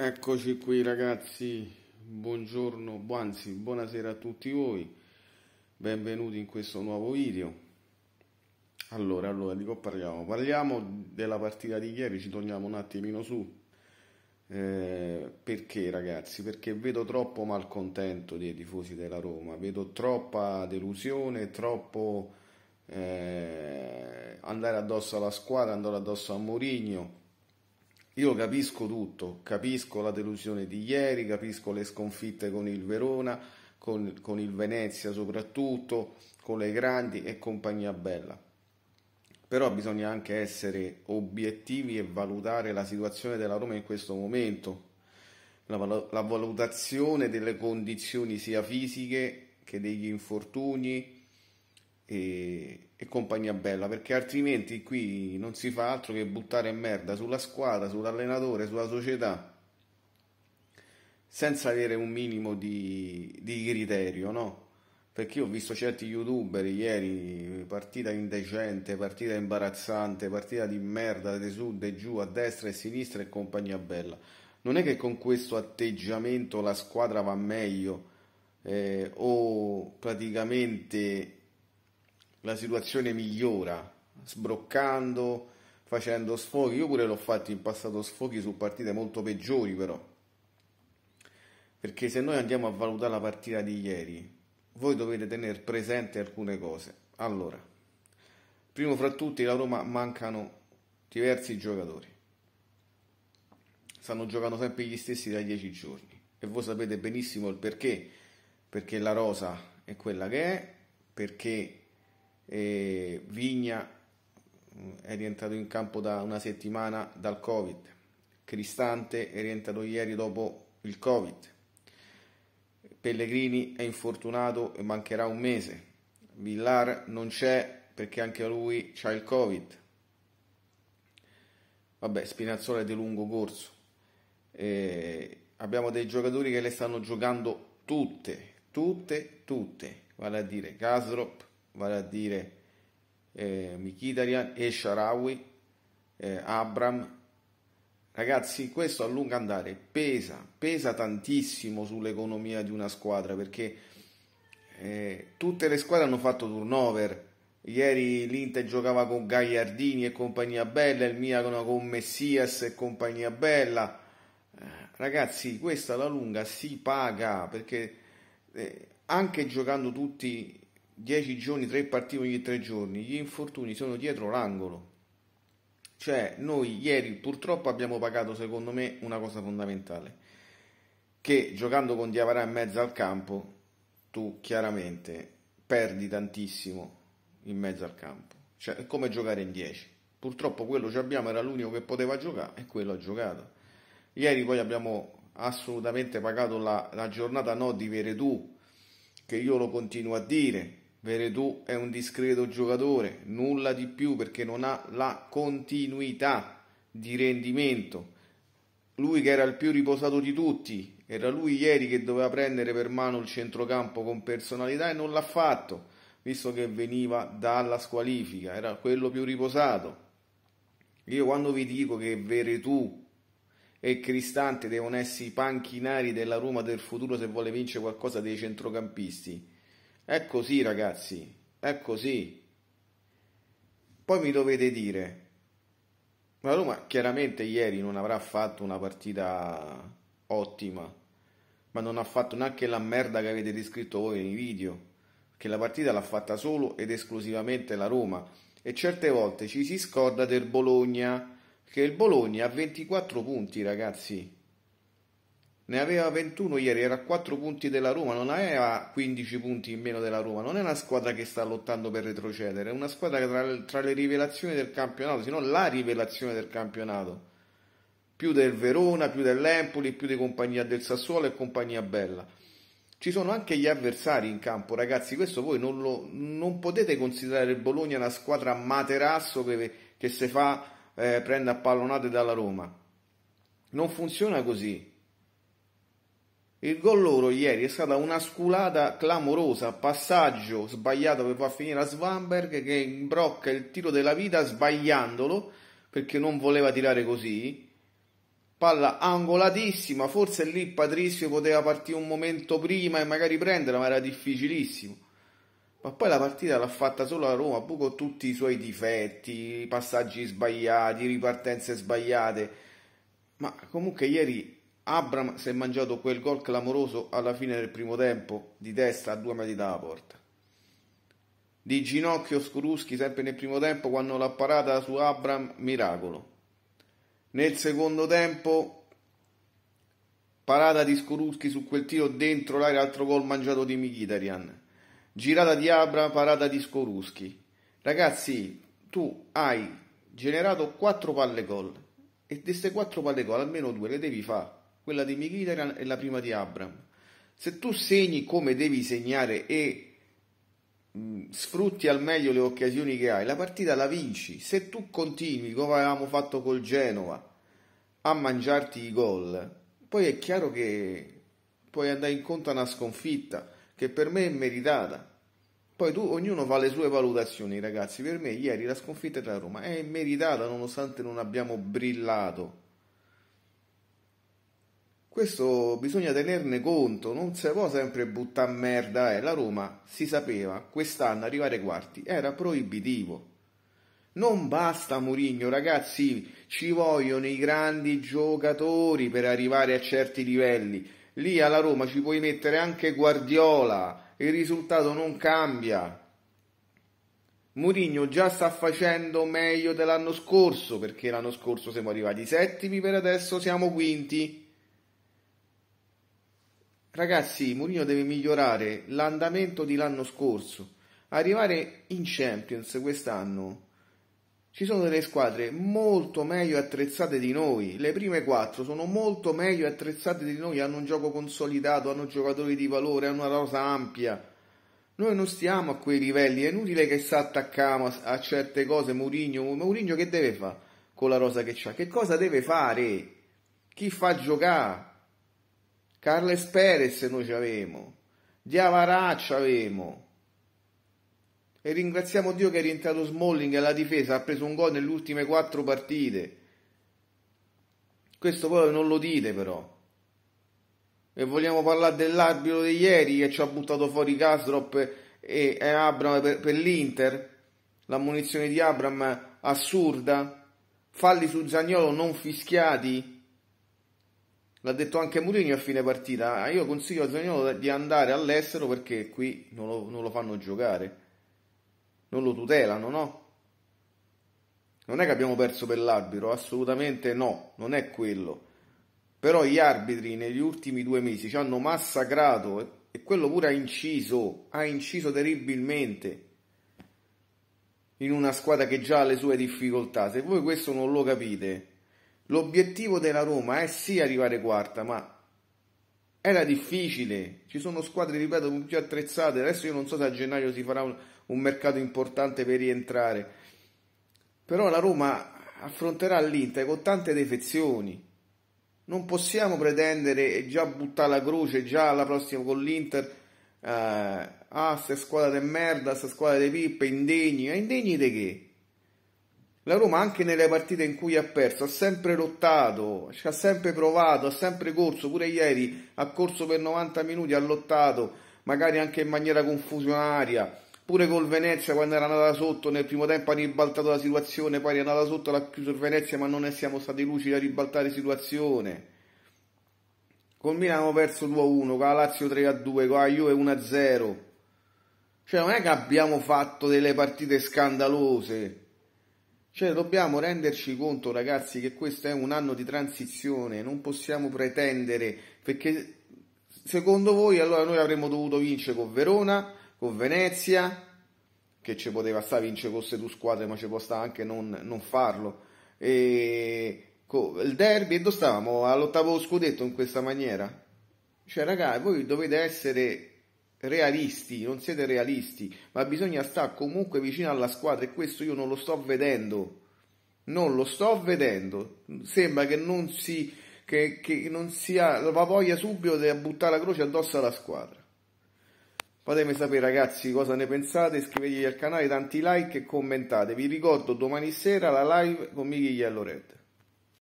Eccoci qui ragazzi, buongiorno, anzi buonasera a tutti voi, benvenuti in questo nuovo video. Allora, allora, di che parliamo? Parliamo della partita di ieri, ci torniamo un attimino su. Eh, perché ragazzi? Perché vedo troppo malcontento dei tifosi della Roma, vedo troppa delusione, troppo eh, andare addosso alla squadra, andare addosso a Mourinho io capisco tutto, capisco la delusione di ieri, capisco le sconfitte con il Verona, con, con il Venezia soprattutto, con le grandi e compagnia bella. Però bisogna anche essere obiettivi e valutare la situazione della Roma in questo momento, la, valutazione delle condizioni sia fisiche che degli infortuni, e, e, compagnia bella, perché altrimenti qui non si fa altro che buttare merda sulla squadra, sull'allenatore, sulla società, senza avere un minimo di, di criterio, no? Perché io ho visto certi youtuber ieri, partita indecente, partita imbarazzante, partita di merda, di su, di giù, a destra e a sinistra e compagnia bella. Non è che con questo atteggiamento la squadra va meglio eh, o praticamente la situazione migliora, sbroccando, facendo sfoghi. Io pure l'ho fatto in passato sfoghi su partite molto peggiori però. Perché se noi andiamo a valutare la partita di ieri, voi dovete tenere presente alcune cose. Allora, primo fra tutti la Roma mancano diversi giocatori. Stanno giocando sempre gli stessi da dieci giorni e voi sapete benissimo il perché, perché la rosa è quella che è, perché eh, Vigna mm, è rientrato in campo da una settimana dal Covid, Cristante è rientrato ieri dopo il Covid, Pellegrini è infortunato e mancherà un mese, Villar non c'è perché anche lui ha il Covid. Vabbè, Spinazzola è di lungo corso. Eh, abbiamo dei giocatori che le stanno giocando tutte, tutte, tutte, vale a dire Gaslop, vale a dire eh, Mkhitaryan e Sharawi, eh, Abram. Ragazzi, questo a lungo andare pesa, pesa tantissimo sull'economia di una squadra perché eh, tutte le squadre hanno fatto turnover. Ieri l'Inter giocava con Gagliardini e compagnia bella, il Milano con Messias e compagnia bella. Eh, ragazzi, questa alla lunga si paga perché eh, anche giocando tutti 10 giorni, 3 partite ogni 3 giorni, gli infortuni sono dietro l'angolo. Cioè, noi ieri purtroppo abbiamo pagato, secondo me, una cosa fondamentale, che giocando con Diavarà in mezzo al campo, tu chiaramente perdi tantissimo in mezzo al campo. Cioè, è come giocare in 10. Purtroppo quello che abbiamo era l'unico che poteva giocare e quello ha giocato. Ieri poi abbiamo assolutamente pagato la, la giornata no di Veredù, che io lo continuo a dire, Veretù è un discreto giocatore, nulla di più perché non ha la continuità di rendimento. Lui che era il più riposato di tutti, era lui ieri che doveva prendere per mano il centrocampo con personalità e non l'ha fatto, visto che veniva dalla squalifica, era quello più riposato. Io quando vi dico che Veretù e Cristante devono essere i panchinari della Roma del futuro se vuole vincere qualcosa dei centrocampisti, è così, ragazzi, è così. Poi mi dovete dire, la Roma chiaramente ieri non avrà fatto una partita ottima, ma non ha fatto neanche la merda che avete descritto voi nei video, che la partita l'ha fatta solo ed esclusivamente la Roma. E certe volte ci si scorda del Bologna, che il Bologna ha 24 punti, ragazzi ne aveva 21 ieri, era a 4 punti della Roma, non aveva 15 punti in meno della Roma, non è una squadra che sta lottando per retrocedere, è una squadra tra, tra le rivelazioni del campionato, se non la rivelazione del campionato, più del Verona, più dell'Empoli, più di compagnia del Sassuolo e compagnia bella. Ci sono anche gli avversari in campo, ragazzi, questo voi non, lo, non potete considerare il Bologna una squadra materasso che, che se fa eh, prende a pallonate dalla Roma. Non funziona così il gol loro ieri è stata una sculata clamorosa, passaggio sbagliato per far finire a Svanberg che imbrocca il tiro della vita sbagliandolo perché non voleva tirare così. Palla angolatissima, forse lì Patrizio poteva partire un momento prima e magari prenderla, ma era difficilissimo. Ma poi la partita l'ha fatta solo la Roma, pur con tutti i suoi difetti, passaggi sbagliati, ripartenze sbagliate. Ma comunque ieri Abram si è mangiato quel gol clamoroso alla fine del primo tempo, di testa a due metri dalla porta. Di ginocchio Skuruschi sempre nel primo tempo quando l'ha parata su Abram, miracolo. Nel secondo tempo parata di Skuruschi su quel tiro dentro l'area, altro gol mangiato di Michitarian. Girata di Abram, parata di Skoruschi. Ragazzi, tu hai generato quattro palle gol e di queste quattro palle gol almeno due le devi fare quella di Michiteran e la prima di Abram. Se tu segni come devi segnare e mm, sfrutti al meglio le occasioni che hai, la partita la vinci. Se tu continui, come avevamo fatto col Genova, a mangiarti i gol, poi è chiaro che puoi andare incontro a una sconfitta che per me è meritata. Poi tu, ognuno fa le sue valutazioni, ragazzi. Per me, ieri la sconfitta della Roma è meritata, nonostante non abbiamo brillato. Questo bisogna tenerne conto, non si può sempre buttare merda, eh. la Roma si sapeva, quest'anno arrivare ai quarti era proibitivo. Non basta Murigno, ragazzi, ci vogliono i grandi giocatori per arrivare a certi livelli. Lì alla Roma ci puoi mettere anche Guardiola, il risultato non cambia. Murigno già sta facendo meglio dell'anno scorso, perché l'anno scorso siamo arrivati settimi, per adesso siamo quinti. Ragazzi, Mourinho deve migliorare l'andamento di l'anno scorso. Arrivare in Champions quest'anno. Ci sono delle squadre molto meglio attrezzate di noi. Le prime quattro sono molto meglio attrezzate di noi, hanno un gioco consolidato, hanno giocatori di valore, hanno una rosa ampia. Noi non stiamo a quei livelli, è inutile che si attacchiamo a certe cose. Mourinho, Mourinho che deve fare con la rosa che c'ha? Che cosa deve fare? Chi fa giocare? Carles Perez noi ci avevamo, Diavarà ci avevamo. E ringraziamo Dio che è rientrato Smalling alla difesa, ha preso un gol nelle ultime quattro partite. Questo poi non lo dite però. E vogliamo parlare dell'arbitro di ieri che ci ha buttato fuori Gasdrop e, e Abram per, per l'Inter? La di Abram assurda? Falli su Zagnolo non fischiati? L'ha detto anche Mourinho a fine partita. Ah, io consiglio a Zagnolo di andare all'estero perché qui non lo, non lo fanno giocare. Non lo tutelano, no? Non è che abbiamo perso per l'arbitro, assolutamente no, non è quello. Però gli arbitri negli ultimi due mesi ci hanno massacrato e quello pure ha inciso, ha inciso terribilmente in una squadra che già ha le sue difficoltà. Se voi questo non lo capite, L'obiettivo della Roma è sì arrivare quarta, ma era difficile. Ci sono squadre, ripeto, più attrezzate. Adesso io non so se a gennaio si farà un, un mercato importante per rientrare. Però la Roma affronterà l'Inter con tante defezioni. Non possiamo pretendere e già buttare la croce già alla prossima con l'Inter. Eh, ah, se squadra di merda, se squadra di pippe, indegni. Ma indegni di che? La Roma anche nelle partite in cui ha perso ha sempre lottato, ha sempre provato, ha sempre corso, pure ieri ha corso per 90 minuti, ha lottato, magari anche in maniera confusionaria, pure col Venezia quando era andata sotto nel primo tempo ha ribaltato la situazione, poi è andata sotto, l'ha chiuso il Venezia ma non ne siamo stati lucidi a ribaltare situazione. Col Milano abbiamo perso 2-1, con la Lazio 3-2, con la Juve 1-0. Cioè non è che abbiamo fatto delle partite scandalose cioè dobbiamo renderci conto ragazzi che questo è un anno di transizione, non possiamo pretendere perché secondo voi allora noi avremmo dovuto vincere con Verona, con Venezia, che ci poteva stare vincere con queste due squadre ma ci può stare anche non, non farlo, e con il derby e dove stavamo all'ottavo scudetto in questa maniera? Cioè ragazzi voi dovete essere realisti, non siete realisti, ma bisogna stare comunque vicino alla squadra e questo io non lo sto vedendo. Non lo sto vedendo. Sembra che non si, che, che non si ha la voglia subito di buttare la croce addosso alla squadra. Fatemi sapere ragazzi cosa ne pensate, iscrivetevi al canale, tanti like e commentate. Vi ricordo domani sera la live con Michiglia Loret.